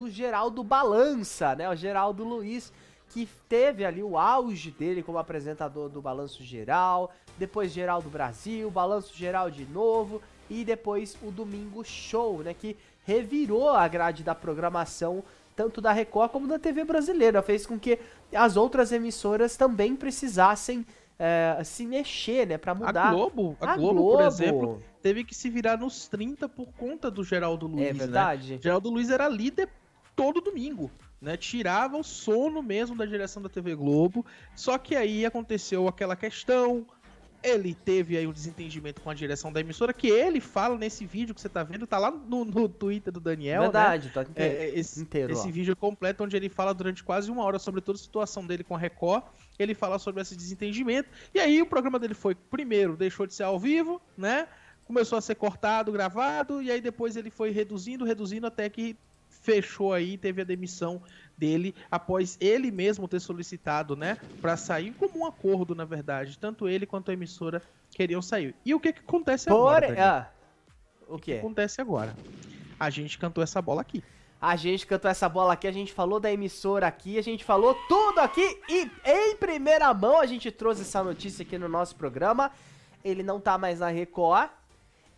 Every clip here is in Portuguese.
o Geraldo Balança, né? O Geraldo Luiz, que teve ali o auge dele como apresentador do Balanço Geral, depois Geraldo Brasil, Balanço Geral de novo, e depois o Domingo Show, né? Que revirou a grade da programação tanto da Record como da TV brasileira, fez com que as outras emissoras também precisassem é, se mexer, né, para mudar. A Globo, a, a Globo, Globo, por exemplo, teve que se virar nos 30 por conta do Geraldo é Luiz, É verdade. Né? Geraldo Luiz era líder todo domingo. Né, tirava o sono mesmo da direção da TV Globo. Só que aí aconteceu aquela questão. Ele teve aí um desentendimento com a direção da emissora, que ele fala nesse vídeo que você tá vendo, tá lá no, no Twitter do Daniel. Né? Verdade, né? tá inteiro. É, esse, inteiro esse vídeo é completo, onde ele fala durante quase uma hora sobre toda a situação dele com a Record. Ele fala sobre esse desentendimento. E aí o programa dele foi, primeiro, deixou de ser ao vivo, né? Começou a ser cortado, gravado, e aí depois ele foi reduzindo, reduzindo, até que fechou aí, teve a demissão dele após ele mesmo ter solicitado, né, para sair como um acordo, na verdade. Tanto ele quanto a emissora queriam sair. E o que, que acontece Por... agora? Ah, o que? O que acontece agora? A gente cantou essa bola aqui. A gente cantou essa bola aqui, a gente falou da emissora aqui, a gente falou tudo aqui e em primeira mão a gente trouxe essa notícia aqui no nosso programa. Ele não tá mais na Record,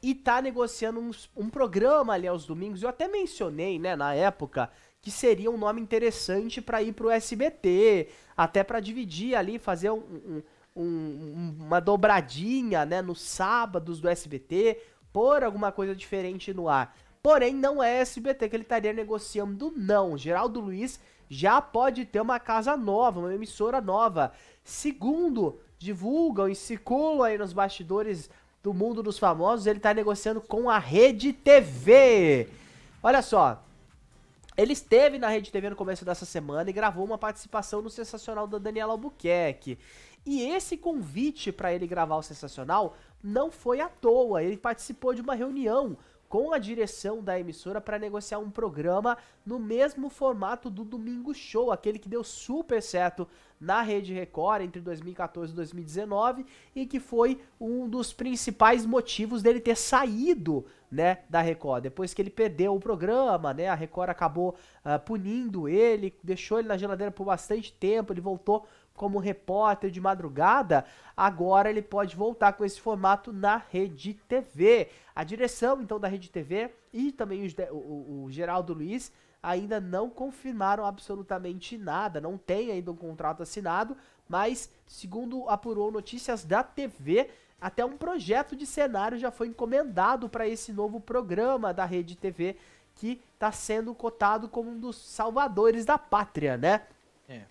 e tá negociando um, um programa ali aos domingos. Eu até mencionei, né, na época, que seria um nome interessante para ir pro SBT, até para dividir ali, fazer um, um, uma dobradinha, né, nos sábados do SBT, pôr alguma coisa diferente no ar. Porém, não é SBT que ele estaria negociando, não. Geraldo Luiz já pode ter uma casa nova, uma emissora nova. Segundo divulgam e circulam aí nos bastidores do mundo dos famosos, ele está negociando com a Rede TV. Olha só. Ele esteve na Rede TV no começo dessa semana e gravou uma participação no Sensacional da Daniela Albuquerque. E esse convite para ele gravar o Sensacional não foi à toa. Ele participou de uma reunião com a direção da emissora para negociar um programa no mesmo formato do Domingo Show, aquele que deu super certo na Rede Record entre 2014 e 2019 e que foi um dos principais motivos dele ter saído, né, da Record. Depois que ele perdeu o programa, né, a Record acabou uh, punindo ele, deixou ele na geladeira por bastante tempo, ele voltou como repórter de madrugada, agora ele pode voltar com esse formato na Rede TV. A direção então da Rede TV e também os, o, o, o Geraldo Luiz ainda não confirmaram absolutamente nada, não tem ainda um contrato assinado, mas segundo apurou notícias da TV, até um projeto de cenário já foi encomendado para esse novo programa da Rede TV que está sendo cotado como um dos salvadores da pátria, né? É.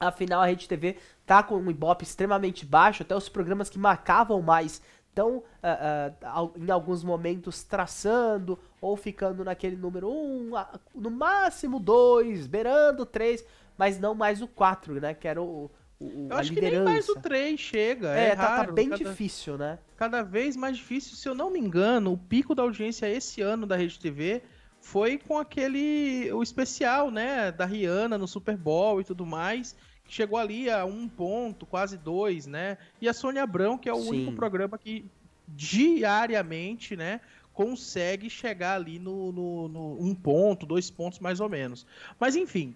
Afinal, a Rede TV tá com um ibope extremamente baixo, até os programas que marcavam mais estão uh, ah, uh, ah, em alguns momentos traçando ou ficando naquele número 1, um, no máximo 2, beirando 3, mas não mais o 4, né? Que era o, o, eu acho liderança. que nem mais o 3 chega. É, é raro, tá, tá, bem cada, difícil, né? Cada vez mais difícil. Se eu não me engano, o pico da audiência esse ano da Rede TV foi com aquele. o especial, né? Da Rihanna no Super Bowl e tudo mais chegou ali a um ponto, quase dois, né? E a Sônia Abrão, que é o Sim. único programa que diariamente, né? Consegue chegar ali no, no, no, um ponto, dois pontos mais ou menos. Mas enfim,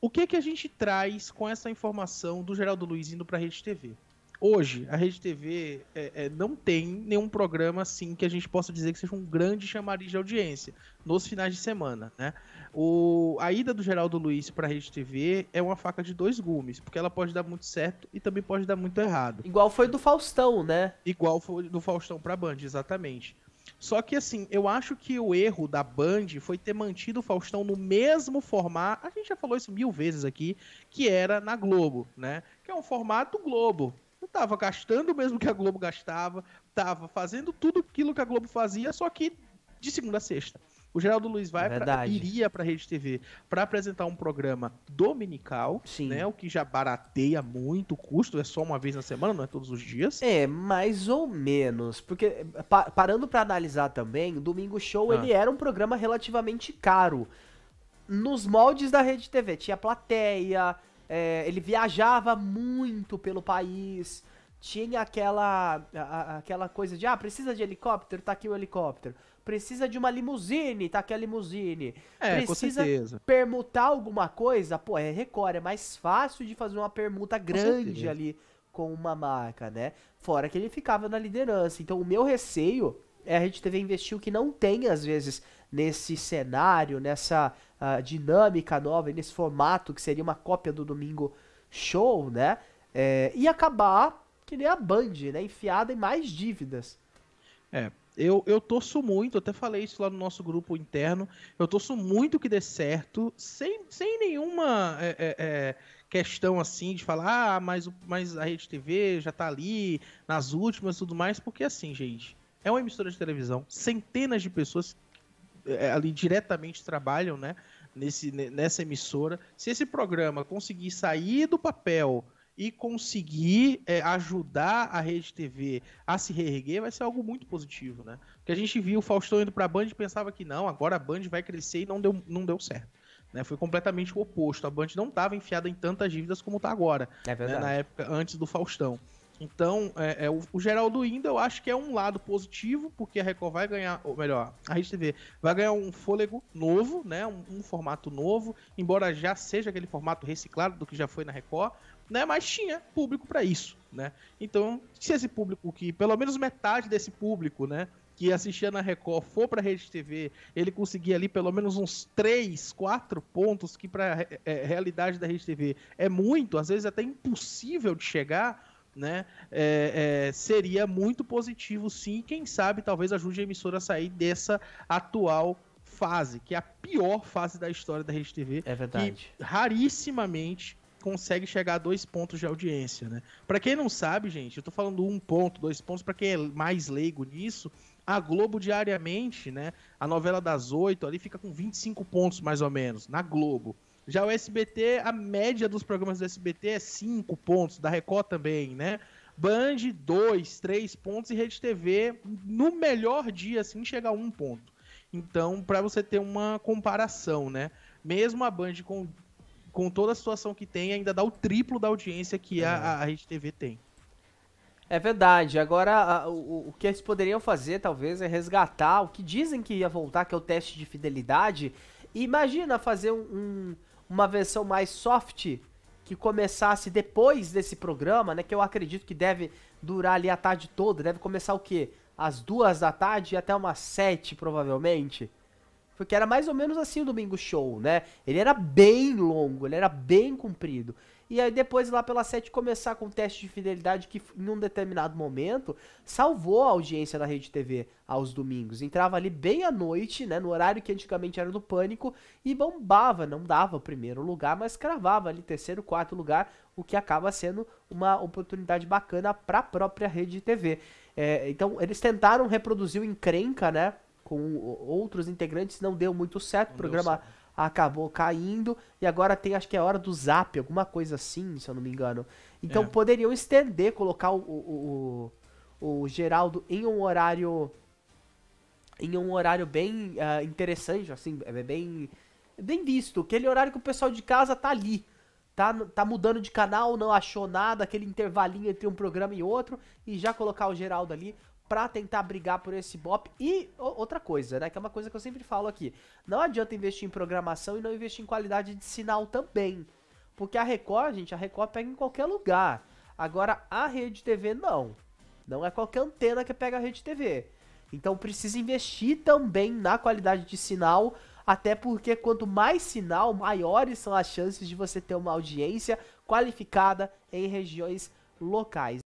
o que que a gente traz com essa informação do Geraldo Luiz indo para a Rede TV? Hoje, a Rede TV é, é, não tem nenhum programa assim que a gente possa dizer que seja um grande chamariz de audiência nos finais de semana, né? O, a ida do Geraldo Luiz para a Rede TV é uma faca de dois gumes, porque ela pode dar muito certo e também pode dar muito errado. Igual foi do Faustão, né? Igual foi do Faustão para a Band, exatamente. Só que assim, eu acho que o erro da Band foi ter mantido o Faustão no mesmo formato. A gente já falou isso mil vezes aqui, que era na Globo, né? Que é um formato Globo, tava gastando o mesmo que a Globo gastava, tava fazendo tudo aquilo que a Globo fazia, só que de segunda a sexta. O Geraldo Luiz vai pra, iria para a Rede TV para apresentar um programa dominical, Sim. né? O que já barateia muito o custo, é só uma vez na semana, não é todos os dias. É, mais ou menos, porque eh, pa parando para analisar também, o Domingo Show ah. ele era um programa relativamente caro. Nos moldes da Rede TV, tinha plateia, é, ele viajava muito pelo país, tinha aquela, a, aquela coisa de, ah, precisa de helicóptero, tá aqui o helicóptero. Precisa de uma limusine, tá aqui a limusine. É, precisa permutar alguma coisa, pô, é Record, é mais fácil de fazer uma permuta grande com ali com uma marca, né? Fora que ele ficava na liderança. Então o meu receio é a gente TV investir o que não tem, às vezes, nesse cenário, nessa uh, dinâmica nova, nesse formato que seria uma cópia do Domingo Show, né? É, e acabar que nem a Band, né? Enfiada em mais dívidas. É, eu, eu torço muito, até falei isso lá no nosso grupo interno, eu torço muito que dê certo, sem, sem nenhuma é, é, é questão assim de falar, ah, mas, mas a Rede TV já tá ali, nas últimas e tudo mais, porque assim, gente, é uma emissora de televisão, centenas de pessoas é, ali diretamente trabalham né, nesse, nessa emissora, se esse programa conseguir sair do papel e conseguir é, ajudar a Rede TV a se reerguer vai ser algo muito positivo, né? Porque a gente viu o Faustão indo para a Band e pensava que não, agora a Band vai crescer e não deu, não deu certo. Né? Foi completamente o oposto. A Band não estava enfiada em tantas dívidas como está agora, é né? na época antes do Faustão. Então, é, é o, geral Geraldo Indo eu acho que é um lado positivo, porque a Record vai ganhar, ou melhor, a Rede TV vai ganhar um fôlego novo, né? Um, um, formato novo, embora já seja aquele formato reciclado do que já foi na Record, né? Mas tinha público para isso, né? Então, se esse público, que pelo menos metade desse público, né? que assistia na Record for para a Rede TV, ele conseguia ali pelo menos uns 3, 4 pontos, que para a é, é, realidade da Rede TV é muito, às vezes até impossível de chegar né? É, é, seria muito positivo, sim. Quem sabe talvez ajude a emissora a sair dessa atual fase, que é a pior fase da história da Rede TV. É verdade. Que rarissimamente consegue chegar a dois pontos de audiência, né? Para quem não sabe, gente, eu tô falando um ponto, dois pontos, para quem é mais leigo nisso, a Globo diariamente, né? A novela das oito ali fica com 25 pontos mais ou menos, na Globo. Já o SBT, a média dos programas do SBT é 5 pontos, da Record também, né? Band, 2, 3 pontos e Rede TV, no melhor dia, assim, chega a 1 um ponto. Então, para você ter uma comparação, né? Mesmo a Band com, com toda a situação que tem, ainda dá o triplo da audiência que é. a, a Rede TV tem. É verdade. Agora, a, o, o que eles poderiam fazer, talvez, é resgatar o que dizem que ia voltar, que é o teste de fidelidade. imagina fazer um, um uma versão mais soft que começasse depois desse programa, né? Que eu acredito que deve durar ali a tarde toda. Deve começar o quê? Às duas da tarde e até umas sete, provavelmente. Porque era mais ou menos assim o Domingo Show, né? Ele era bem longo, ele era bem comprido e aí depois lá pela 7 começar com o teste de fidelidade que em um determinado momento salvou a audiência da Rede TV aos domingos. Entrava ali bem à noite, né, no horário que antigamente era do pânico e bombava, não dava o primeiro lugar, mas cravava ali terceiro, quarto lugar, o que acaba sendo uma oportunidade bacana para a própria Rede TV. É, então eles tentaram reproduzir o encrenca, né, com outros integrantes, não deu muito certo, não programa certo acabou caindo e agora tem, acho que é a hora do Zap, alguma coisa assim, se eu não me engano. Então é. poderiam estender, colocar o, o, o, o, Geraldo em um horário em um horário bem uh, interessante, assim, é bem bem visto, aquele horário que o pessoal de casa tá ali. Tá, tá mudando de canal, não achou nada, aquele intervalinho entre um programa e outro, e já colocar o Geraldo ali para tentar brigar por esse BOP. E outra coisa, né, que é uma coisa que eu sempre falo aqui, não adianta investir em programação e não investir em qualidade de sinal também. Porque a Record, gente, a Record pega em qualquer lugar. Agora a Rede TV não. Não é qualquer antena que pega a Rede TV. Então precisa investir também na qualidade de sinal, até porque quanto mais sinal, maiores são as chances de você ter uma audiência qualificada em regiões locais.